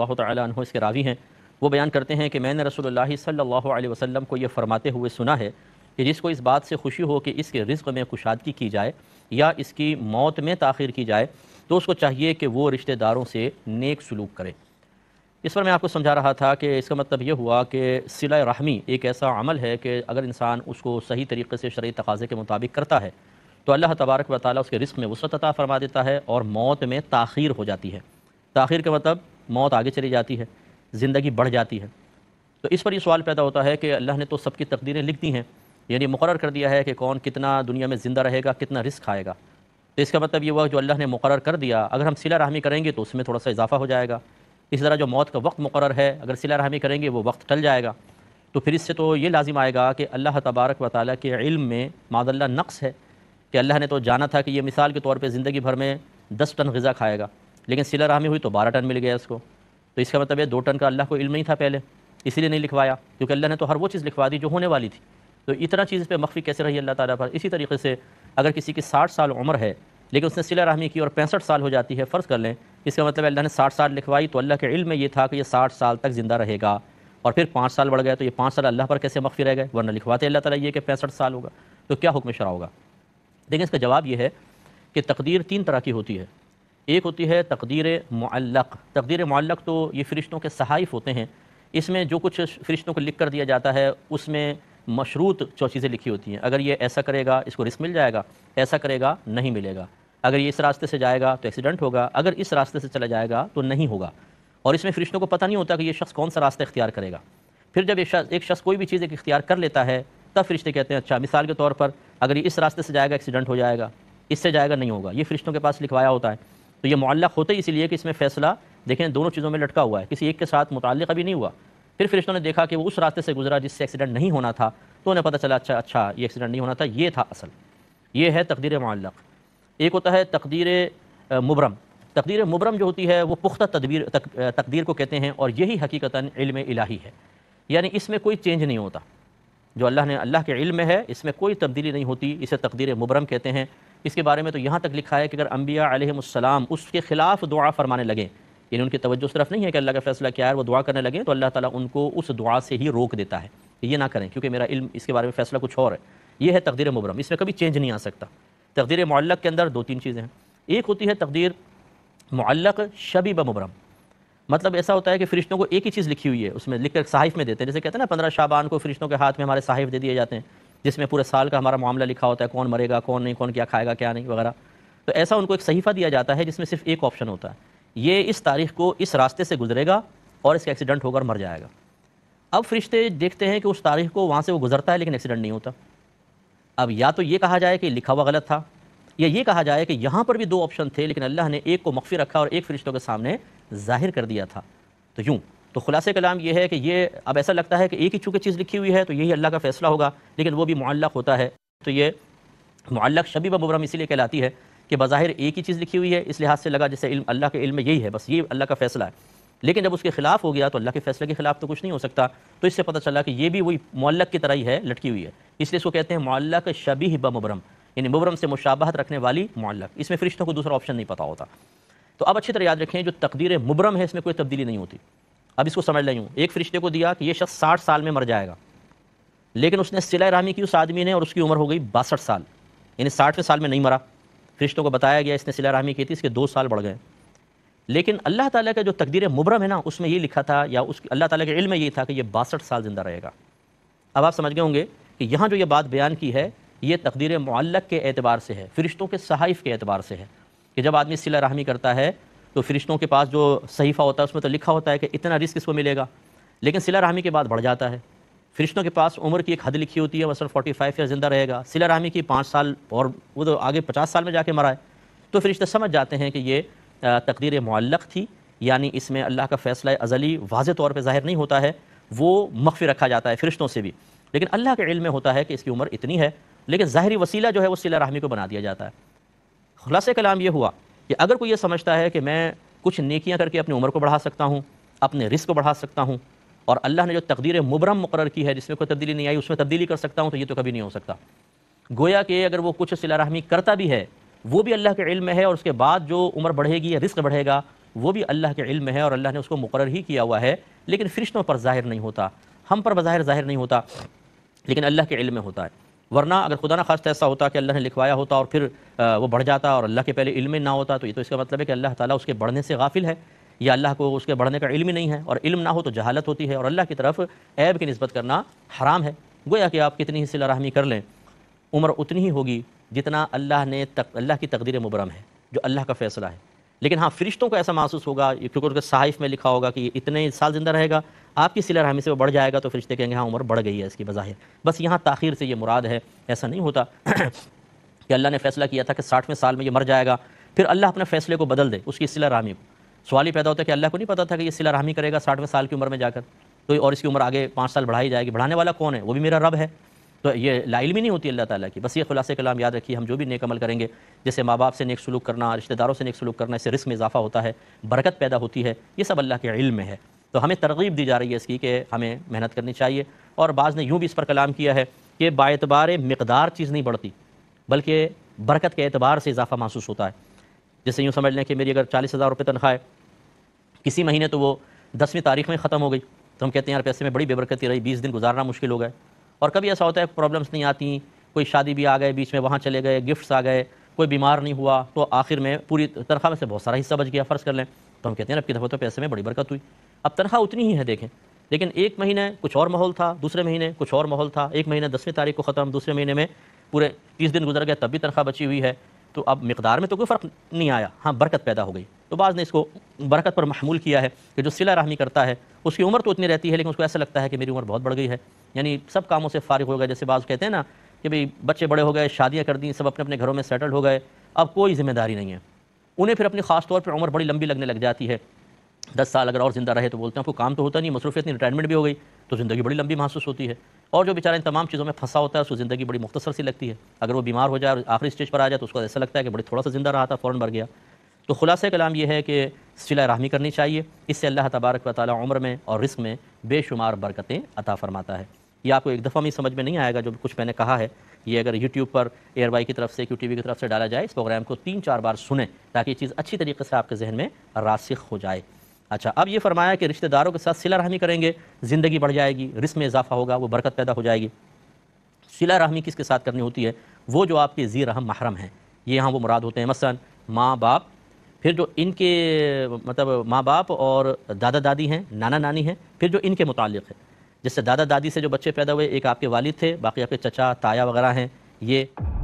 अल्लाह इसके रावी हैं वो बयान करते हैं कि मैंने रसोल सल्ला वसम को यह फ़रमाते हुए सुना है कि जिसको इस बात से खुशी हो कि इसके रिज्क में खुशादगी की जाए या इसकी मौत में ताखिर की जाए तो उसको चाहिए कि वो रिश्तेदारों से नेक सलूक करे इस पर मैं आपको समझा रहा था कि इसका मतलब ये हुआ कि सिला रहमी एक ऐसा अमल है कि अगर इंसान उसको सही तरीके से शर्य तकाज़े के मुताबिक करता है तो अल्लाह तबारक व ताली उसके रिस्क में वसत अता फ़रमा देता है और मौत में ताखिर हो जाती है ताखिर का मतलब मौत आगे चली जाती है ज़िंदगी बढ़ जाती है तो इस पर ये सवाल पैदा होता है कि अल्लाह ने तो सबकी तकदीरें लिख दी हैं यानी मुकर कर दिया है कि कौन कितना दुनिया में ज़िंदा रहेगा कितना रिस्क खाएगा तो इसका मतलब ये हुआ जो अल्लाह ने मुकर कर दिया अगर हम सिला रहमी करेंगे तो उसमें थोड़ा सा इजाफा हो जाएगा इस तरह जो मौत का वक्त मुकर है अगर सिला रहमी करेंगे वो वक्त टल जाएगा तो फिर इससे तो ये लाजिम आएगा कि अल्लाह तबारक व ताली के इल्म में मादल्ला नक्स है कि अल्लाह ने तो जाना था कि ये मिसाल के तौर पर ज़िंदगी भर में दस टन गज़ा खाएगा लेकिन सिला राहमी हुई तो बारह टन मिल गया उसको तो इसका मतलब है दो टन का अल्लाह को इल्म नहीं था पहले इसीलिए नहीं लिखवाया क्योंकि अल्लाह ने तो हर वो चीज़ लिखवा दी जो होने वाली थी तो इतना चीज़ पे मख्फी कैसे रही अल्लाह ताला पर इसी तरीके से अगर किसी की साठ साल उम्र है लेकिन उसने सिला रहमी की और पैंसठ साल हो जाती है फ़र्ज़ कर लें इसका मतलब अल्लाह ने साठ साल लिखवाई तो अल्लाह के इल्म में ये था कि ये साठ साल तक ज़िंदा रहेगा और फिर पाँच साल बढ़ गया तो ये पाँच साल अल्लाह पर कैसे मख्फी रह गए वरना लिखवाते अल्लाह ताला ये कि पैंसठ साल होगा तो क्या हुक्म शरा होगा देखिए इसका जवाब ये है कि तकदीर तीन तरह की होती है एक होती है तकदीर मुअल्लक तकदीर मुअल्लक तो ये फ़रिश्तों के सहाइफ होते हैं इसमें जो कुछ फ़रिश्तों को लिख कर दिया जाता है उसमें मशरूत जो चीज़ें लिखी होती हैं अगर ये ऐसा करेगा इसको रिस्क मिल जाएगा ऐसा करेगा नहीं मिलेगा अगर ये इस रास्ते से जाएगा तो एक्सीडेंट होगा अगर इस रास्ते से चला जाएगा तो नहीं होगा और इसमें फ़रिश्तों को पता नहीं होता कि ये शख्स कौन सा रास्ता इख्तियार करेगा फिर जब एक शख्स एक शख्स कोई भी चीज़ एक इख्तियार कर लेता है तब फरिश्ते कहते हैं अच्छा मिसाल के तौर पर अगर ये इस रास्ते से जाएगा एक्सीडेंट हो जाएगा इससे जाएगा नहीं होगा ये फरिश्तों के पास लिखवाया होता है तो ये मुल्ल होता ही इसलिए कि इसमें फ़ैसला देखें दोनों चीज़ों में लटका हुआ है किसी एक के साथ मुतल अभी नहीं हुआ फिर फिर ने देखा कि वो उस रास्ते से गुजरा जिससे एक्सीडेंट नहीं होना था तो उन्हें पता चला अच्छा अच्छा ये एक्सीडेंट नहीं होना था ये था असल ये है तकदीर मुल्क एक होता है तकदीर मुबरम तकदीर मुबरम जो होती है वो पुख्ता तदबीर तक, तकदीर को कहते हैं और यही हकीकता इल्म इलाही है यानी इसमें कोई चेंज नहीं होता जो अल्लाह ने अल्लाह के इल्म में है इसमें कोई तब्दीली नहीं होती इसे तकदीर मुबरम कहते हैं इसके बारे में तो यहाँ तक लिखा है कि अगर अम्बिया आलम उसके ख़िलाफ़ दुआ फरमाने लगें यानी उनकी तवज्जो सिर्फ नहीं है कि अल्लाह का फैसला क्या है वो दुआ करने लगे तो अल्लाह ताला उनको उस दुआ से ही रोक देता है ये ना करें क्योंकि मेरा इल्म इसके बारे में फ़ैसला कुछ और है ये है तकदीर मुबरम इसमें कभी चेंज नहीं आ सकता तकदीर मल्लक के अंदर दो तीन चीज़ें हैं एक होती है तकदीर मल्लक शबी ब मुबरम मतलब ऐसा होता है कि फरिश्तों को एक ही चीज़ लिखी हुई है उसमें लिख कर साहिफ़ में देते हैं जैसे कहते हैं ना पंद्रह शाबान को फरिश्तों के हाथ में हमारे साहिफ़ दे दिए जाते हैं जिसमें पूरे साल का हमारा मामला लिखा होता है कौन मरेगा कौन नहीं कौन क्या खाएगा क्या नहीं वगैरह तो ऐसा उनको एक सहीफ़ा दिया जाता है जिसमें सिर्फ एक ऑप्शन होता है ये इस तारीख को इस रास्ते से गुजरेगा और इसका एक्सीडेंट होकर मर जाएगा अब फरिश्ते देखते हैं कि उस तारीख को वहाँ से वो गुजरता है लेकिन एक्सीडेंट नहीं होता अब या तो ये कहा जाए कि लिखा हुआ गलत था या ये कहा जाए कि यहाँ पर भी दो ऑप्शन थे लेकिन अल्लाह ने एक को मख्फी रखा और एक फरिश्तों के सामने जाहिर कर दिया था तो यूँ तो खुलासे कलाम यह है कि ये अब ऐसा लगता है कि एक ही चूँकि चीज़ लिखी हुई है तो यही अल्लाह का फ़ैसला होगा लेकिन वो भी मुल्लक होता है तो ये मुल्लक शबी व मुबरम इसीलिए कहलाती है कि बज़ाहिर एक ही चीज़ लिखी हुई है इस लिहाज से लगा जैसे इल्म अल्लाह के इल्म यही है बस ये अल्लाह का फ़ैसला है लेकिन जब उसके खिलाफ हो गया तो अल्लाह के फैसले के खिलाफ तो कुछ नहीं हो सकता तो इससे पता चला कि ये भी वही मौलक की तरह ही है लटकी हुई है इसलिए इसको कहते हैं मौलक शबी ब मुबरम यानी मुबरम से मुशाबहत रखने वाली मौलक इसमें फरिश्तों को दूसरा ऑप्शन नहीं पता होता तो अब अच्छी तरह याद रखें जो तकदीर मुबरम है इसमें कोई तब्दीली नहीं होती अब इसको समझ लें हूँ एक फरिश्ते को दिया कि ये शख्स साठ साल में मर जाएगा लेकिन उसने सिला रामी की उस आदमी ने और उसकी उम्र हो गई बासठ साल यानी साठवें साल में नहीं मरा फरिश्तों को बताया गया इसने सिला रामी की थी इसके दो साल बढ़ गए लेकिन अल्लाह ताला का जो तकदीर मुबरम है ना उसमें ये लिखा था या उस अल्लाह ताला के इल्म में ये था कि ये बासठ साल ज़िंदा रहेगा अब आप समझ गए होंगे कि यहाँ जो ये बात बयान की है ये तकदीर मुअल्लक के एतबार से है फरिश्तों के सहाइफ के एतबार से है कि जब आदमी सिला रहमी करता है तो फरिश्तों के पास जो सहीफ़ा होता है उसमें तो लिखा होता है कि इतना रिस्क इसको मिलेगा लेकिन सिला रहमी के बाद बढ़ जाता है फरिश्तों के पास उम्र की एक हद लिखी होती है मसल फोर्टी फाइव ईयर ज़िंदा रहेगा सिला रहमी की पाँच साल और वो तो आगे पचास साल में जाके मरा है तो फरिश्ते समझ जाते हैं कि ये तकदीर मल्लक थी यानी इसमें अल्लाह का फ़ैसला अजली वाज तौर पर ज़ाहिर नहीं होता है वो मख्फी रखा जाता है फरिश्तों से भी लेकिन अल्लाह के इल्म में होता है कि इसकी उम्र इतनी है लेकिन ज़ाहरी वसीला जो है वो सिला रहमी को बना दिया जाता है खुलासे कलाम ये हुआ कि अगर कोई ये समझता है कि मैं कुछ नेकियां करके अपनी उम्र को बढ़ा सकता हूँ अपने रिस्क को बढ़ा सकता हूँ और अल्लाह ने जो तकदीर मुबरम मुकर की है जिसमें कोई तब्दीली नहीं आई उसमें तब्दीली कर सकता हूँ तो ये तो कभी नहीं हो सकता गोया कि अगर वो कुछ सिला रहमी करता भी है वो भी अल्लाह के इल्म है और उसके बाद जो उम्र बढ़ेगी या रिस्क बढ़ेगा वो भी अल्लाह के इल्म है और अल्लाह ने उसको मुकर ही किया हुआ है लेकिन फरिश्तों पर ज़ाहिर नहीं होता हम पर बज़ाहिर ज़ाहिर नहीं होता लेकिन अल्लाह के इल्म में होता है वरना अगर खुदा ना खास्त ऐसा होता कि अल्लाह ने लिखवाया होता और फिर वो बढ़ जाता और अल्लाह के पहले इल्म ना होता तो ये तो इसका मतलब है कि अल्लाह ताला उसके बढ़ने से गाफिल है या अल्लाह को उसके बढ़ने का इल्म ही नहीं है और इल्म ना हो तो जहालत होती है और अल्लाह की तरफ ऐब की नस्बत करना हराम है गोया कि आप कितनी ही सिला रहमी कर लें उम्र उतनी ही होगी जितना अल्लाह ने तक अल्लाह की तकदीर मुबरम है जो अल्लाह का फ़ैसला है लेकिन हाँ फरिश्तों को ऐसा महसूस होगा क्योंकि उनके सहाइफ में लिखा होगा कि इतने साल ज़िंदा रहेगा आपकी सिला रहमी से वो बढ़ जाएगा तो फरिश्ते कहेंगे हाँ उम्र बढ़ गई है इसकी बज़ाहिर बस यहाँ ताखिर से ये मुराद है ऐसा नहीं होता कि अल्लाह ने फैसला किया था कि साठवें साल में ये मर जाएगा फिर अल्लाह अपने फैसले को बदल दे उसकी सिला रहमी को सवाल ही पैदा होता है कि अल्लाह को नहीं पता था कि ये सिला रहमी करेगा साठवें साल की उम्र में जाकर तो और इसकी उम्र आगे पाँच साल बढ़ाई जाएगी बढ़ाने वाला कौन है वो भी मेरा रब है तो ये लाइलमी नहीं होती अल्लाह ताला की बस ये खुलासे कलाम याद रखिए हम जो भी नेक अमल करेंगे जैसे माँ बाप से नेक सलूक करना रिश्तेदारों से नेक सलूक करना इससे रिस्क में इजाफा होता है बरकत पैदा होती है ये सब अल्लाह के इल्म में है तो हमें तरगीब दी जा रही है इसकी कि हमें मेहनत करनी चाहिए और बाज़ ने यूँ भी इस पर कलाम किया है कि बातबार मकदार चीज़ नहीं बढ़ती बल्कि बरकत के एतबार से इजाफा महसूस होता है जैसे यूँ समझ लें कि मेरी अगर चालीस हज़ार रुपये तनख्वाह है किसी महीने तो वो दसवीं तारीख में ख़त्म हो गई तो हम कहते हैं यार पैसे में बड़ी बेबरकती रही बीस दिन गुजारना मुश्किल हो गया और कभी ऐसा होता है प्रॉब्लम्स नहीं आती कोई शादी भी आ गए बीच में वहाँ चले गए गिफ्ट्स आ गए कोई बीमार नहीं हुआ तो आखिर में पूरी तनख्वाह में से बहुत सारा हिस्सा बच गया फ़र्ज़ कर लें तो हम कहते हैं अब की दफ़ा तो पैसे में बड़ी बरकत हुई अब तनख्वाह उतनी ही है देखें लेकिन एक महीने कुछ और माहौल था दूसरे महीने कुछ और माहौल था एक महीने दसवीं तारीख को ख़त्म दूसरे महीने में पूरे तीस दिन गुजर गए तब भी तनख्वाह बची हुई है तो अब मकदार में तो कोई फ़र्क नहीं आया हाँ बरकत पैदा हो गई तो बाज़ ने इसको बरकत पर महमूल किया है कि जो सिला रहमी करता है उसकी उम्र तो उतनी रहती है लेकिन उसको ऐसा लगता है कि मेरी उम्र बहुत बढ़ गई है यानी सब कामों से फारिग हो गया जैसे बाज़ कहते हैं ना कि भाई बच्चे बड़े हो गए शादियाँ कर दी सब अपने अपने घरों में सेटल हो गए अब कोई जिम्मेदारी नहीं है उन्हें फिर अपनी ख़ास तौर पर उम्र बड़ी लंबी लगने लग जाती है दस साल अगर और ज़िंदा रहे तो बोलते हैं आपको काम तो होता नहीं मसरूफियत नहीं रिटायरमेंट भी हो गई तो ज़िंदगी बड़ी लंबी महसूस होती है और जो बेचारा इन तमाम चीज़ों में फंसा होता है उसको ज़िंदगी बड़ी मुख्तसर सी लगती है अगर वो बीमार हो जाए और आखिरी स्टेज पर आ जाए तो उसको ऐसा लगता है कि बड़ी थोड़ा सा ज़िंदा रहा था फ़ौरन भर गया तो खुलासा कलाम यह है कि सिला रहमी करनी चाहिए इससे अल्लाह तबारक व ताली उम्र में और रिस्क में बेशुमार बरकतें अता फरमाता है ये आपको एक दफ़ा में समझ में नहीं आएगा जो कुछ मैंने कहा है ये अगर यूट्यूब पर एयर वाई की तरफ से क्यू टी वी की तरफ से डाला जाए इस प्रोग्राम को तीन चार बार सुने ताकि ये चीज़ अच्छी तरीके से आपके जहन में रासिक हो जाए अच्छा अब ये फरमाया कि रिश्तेदारों के साथ सिला रहमी करेंगे ज़िंदगी बढ़ जाएगी रिस में इजाफा होगा वो बरकत पैदा हो जाएगी सिला रहमी किसके साथ करनी होती है वो जो आपके ज़ी रहम महरम हैं ये यहाँ वो मुराद होते हैं मसलन माँ बाप फिर जो इनके मतलब माँ बाप और दादा दादी हैं नाना नानी हैं फिर जो इनके मुतल है जैसे दादा दादी से जो बच्चे पैदा हुए एक आपके वालिद थे बाकी आपके चचा ताया वगैरह हैं ये